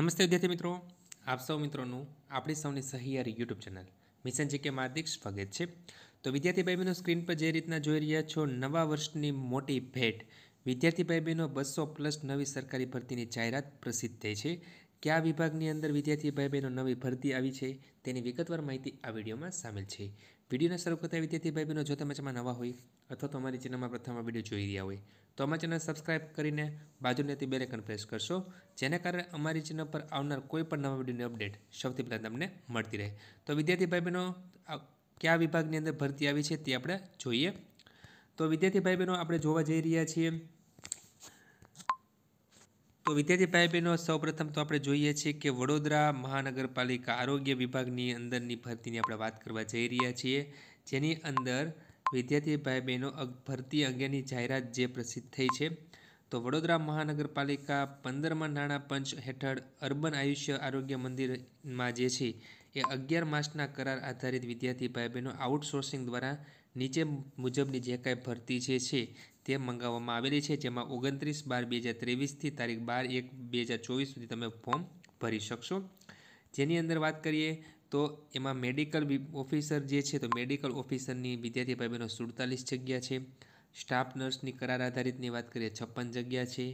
નમસ્તે વિદ્યાર્થી મિત્રો આપ સૌ મિત્રોનું આપણી સૌની સહિયારી યુટ્યુબ ચેનલ મિશન જીકે હાર્દિક સ્વાગત છે તો વિદ્યાર્થી ભાઈ બહેનો સ્ક્રીન પર જે રીતના જોઈ રહ્યા છો નવા વર્ષની મોટી ભેટ વિદ્યાર્થી ભાઈ બહેનો બસો પ્લસ નવી સરકારી ભરતીની જાહેરાત પ્રસિદ્ધ થઈ છે કયા વિભાગની અંદર વિદ્યાર્થી ભાઈ બહેનો નવી ભરતી આવી છે તેની વિગતવાર માહિતી આ વિડીયોમાં સામેલ છે વિડીયોને શરૂ કરતા વિદ્યાર્થી ભાઈ બહેનો જો તમે ચેનલમાં નવા હોય અથવા તો અમારી ચેનલમાં પ્રથમ વિડીયો જોઈ રહ્યા હોય તો અમારી ચેનલ સબસ્ક્રાઇબ કરીને બાજુને તે બેલેકન પ્રેસ કરશો જેના કારણે અમારી ચેનલ પર આવનાર કોઈ પણ નવા વિડીયોની અપડેટ સૌથી પહેલાં તમને મળતી રહે તો વિદ્યાર્થી ભાઈ બહેનો કયા વિભાગની અંદર ભરતી આવી છે તે આપણે જોઈએ તો વિદ્યાર્થી ભાઈ બહેનો આપણે જોવા જઈ રહ્યા છીએ તો વિદ્યાર્થી ભાઈ બહેનો સૌપ્રથમ તો આપણે જોઈએ છીએ કે વડોદરા મહાનગરપાલિકા આરોગ્ય વિભાગની અંદરની ભરતીની આપણે વાત કરવા જઈ રહ્યા છીએ જેની અંદર વિદ્યાર્થી ભાઈ બહેનો ભરતી અંગેની જાહેરાત જે પ્રસિદ્ધ થઈ છે તો વડોદરા મહાનગરપાલિકા પંદરમાં નાણાં પંચ હેઠળ અર્બન આયુષ્ય આરોગ્ય મંદિરમાં જે છે એ અગિયાર માસના કરાર આધારિત વિદ્યાર્થી ભાઈ બહેનો આઉટસોર્સિંગ દ્વારા નીચે મુજબની જે કાંઈ ભરતી જે છે તે મંગાવવામાં આવેલી છે જેમાં ઓગણત્રીસ બાર બે હજાર ત્રેવીસથી તારીખ બાર એક બે હજાર ચોવીસ સુધી તમે ફોર્મ ભરી શકશો જેની અંદર વાત કરીએ તો એમાં મેડિકલ ઓફિસર જે છે તો મેડિકલ ઓફિસરની વિદ્યાર્થી ભાઈ બહેનો સુડતાલીસ જગ્યા છે સ્ટાફ નર્સની કરાર આધારિતની વાત કરીએ છપ્પન જગ્યા છે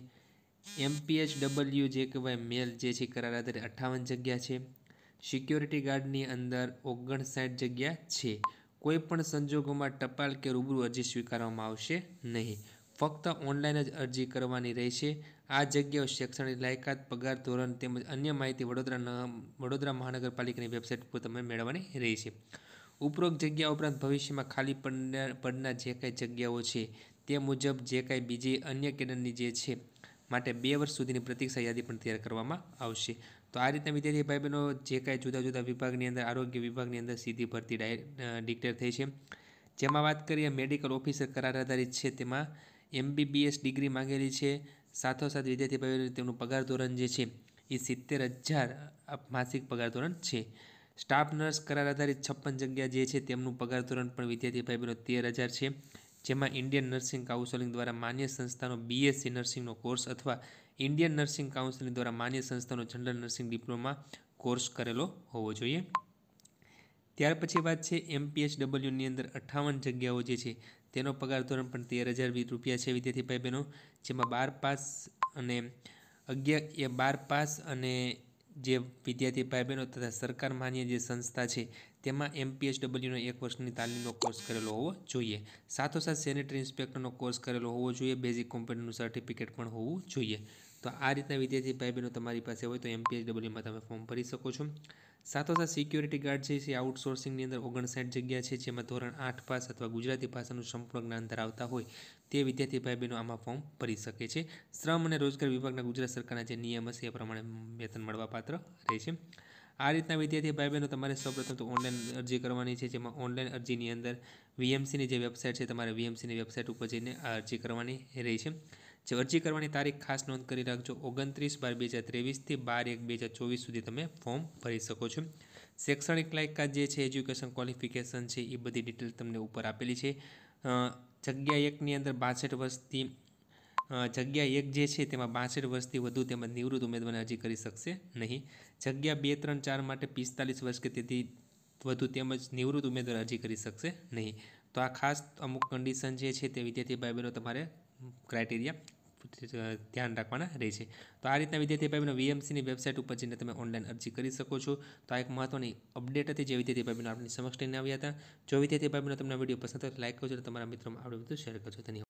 એમપીએચ ડબલ્યુ જે કહેવાય મેલ જે છે કરાર આધારિત અઠ્ઠાવન જગ્યા છે સિક્યોરિટી ગાર્ડની અંદર ઓગણસાઠ જગ્યા છે કોઈપણ સંજોગોમાં ટપાલ કે રૂબરૂ અરજી સ્વીકારવામાં આવશે નહીં ફક્ત ઓનલાઈન જ અરજી કરવાની રહેશે આ જગ્યાઓ શૈક્ષણિક લાયકાત પગાર ધોરણ તેમજ અન્ય માહિતી વડોદરા વડોદરા મહાનગરપાલિકાની વેબસાઇટ પર તમે મેળવવાની રહેશે ઉપરોક્ત જગ્યા ઉપરાંત ભવિષ્યમાં ખાલી પડનાર જે કાંઈ જગ્યાઓ છે તે મુજબ જે કાંઈ બીજી અન્ય કેડરની જે છે માટે બે વર્ષ સુધીની પ્રતિક્ષા યાદી પણ તૈયાર કરવામાં આવશે તો આ રીતના વિદ્યાર્થી ભાઈ બહેનો જે કાંઈ જુદા જુદા વિભાગની અંદર આરોગ્ય વિભાગની અંદર સીધી ભરતી ડિક્લેર થઈ છે જેમાં વાત કરીએ મેડિકલ ઓફિસર કરાર આધારિત છે તેમાં એમબીબીએસ ડિગ્રી માંગેલી છે સાથોસાથ વિદ્યાર્થી ભાઈ તેમનું પગાર ધોરણ જે છે એ સિત્તેર હજાર માસિક પગાર ધોરણ છે સ્ટાફ નર્સ કરાર આધારિત છપ્પન જગ્યા જે છે તેમનું પગાર ધોરણ પણ વિદ્યાર્થી ભાઈ બહેનો તેર હજાર છે જેમાં ઇન્ડિયન નર્સિંગ કાઉન્સેલિંગ દ્વારા માન્ય સંસ્થાનો બીએસસી નર્સિંગનો કોર્સ અથવા ઇન્ડિયન નર્સિંગ કાઉન્સેલિંગ દ્વારા માન્ય સંસ્થાનો જનરલ નર્સિંગ ડિપ્લોમા કોર્સ કરેલો હોવો જોઈએ ત્યાર પછી વાત છે એમપીએચ ડબલ્યુની અંદર અઠ્ઠાવન જગ્યાઓ જે છે તેનો પગાર ધોરણ પણ તેર હજાર રૂપિયા છે વિદ્યાર્થી ભાઈ બહેનો જેમાં બાર પાસ અને અગિયાર બાર પાસ અને જે વિદ્યાર્થી ભાઈ બહેનો તથા સરકાર માન્ય જે સંસ્થા છે તેમાં એમપીએચડબલ્યુનો એક વર્ષની તાલીમનો કોર્સ કરેલો હોવો જોઈએ સાથોસાથ સેનેટરી ઇન્સ્પેક્ટરનો કોર્સ કરેલો હોવો જોઈએ બેઝિક કોમ્પ્યુટરનું સર્ટિફિકેટ પણ હોવું જોઈએ તો આ રીતના વિદ્યાર્થી ભાઈ બહેનો તમારી પાસે હોય તો એમપીએસ ડબલમાં તમે ફોર્મ ભરી શકો છો સાથોસાથ સિક્યોરિટી ગાર્ડ છે એ આઉટસોર્સિંગની અંદર ઓગણસાઠ જગ્યા છે જેમાં ધોરણ આઠ પાસ અથવા ગુજરાતી ભાષાનું સંપૂર્ણ જ્ઞાન ધરાવતા હોય તે વિદ્યાર્થી ભાઈ બહેનો આમાં ફોર્મ ભરી શકે છે શ્રમ અને રોજગાર વિભાગના ગુજરાત સરકારના જે નિયમ હશે એ પ્રમાણે વેતન મળવાપાત્ર રહેશે આ રીતના વિદ્યાર્થી ભાઈ બહેનો તમારે સૌપ્રથમ તો ઓનલાઈન અરજી કરવાની છે જેમાં ઓનલાઈન અરજીની અંદર વીએમસીની જે વેબસાઇટ છે તમારે વીએમસીની વેબસાઇટ ઉપર જઈને અરજી કરવાની છે જે અરજી કરવાની તારીખ ખાસ નોંધ કરી રાખજો ઓગણત્રીસ બાર બે હજાર ત્રેવીસથી બાર એક બે હજાર ચોવીસ સુધી તમે ફોર્મ ભરી શકો છો શૈક્ષણિક લાયકાત જે છે એજ્યુકેશન ક્વોલિફિકેશન છે એ બધી ડિટેલ તમને ઉપર આપેલી છે જગ્યા એકની અંદર બાસઠ વર્ષથી જગ્યા એક જે છે તેમાં બાસઠ વર્ષથી વધુ તેમજ નિવૃત્ત ઉમેદવારને અરજી કરી શકશે નહીં જગ્યા બે ત્રણ ચાર માટે પિસ્તાલીસ વર્ષ કે તેથી વધુ તેમજ નિવૃત્ત ઉમેદવાર અરજી કરી શકશે નહીં તો આ ખાસ અમુક કન્ડિશન જે છે તે વિદ્યાર્થી ભાઈ બહેનો તમારે ક્રાઇટેરિયા ધ્યાન રાખવાના રહેશે તો આ રીતના વિદ્યાર્થી ભાઈનો વીએમસીની વેબસાઇટ ઉપર જઈને તમે ઓનલાઈન અરજી કરી શકો છો તો આ એક મહત્વની અપડેટ હતી જે વિદ્યાર્થી ભાઈનો આપણી સમક્ષ લઈને આવ્યા હતા જો વિદ્યાર્થી ભાઈનો તમને વિડીયો પસંદ હોય લાઇક કરજો તમારા મિત્રોમાં આવડે બધું શેર કરજો ધન્યવાદ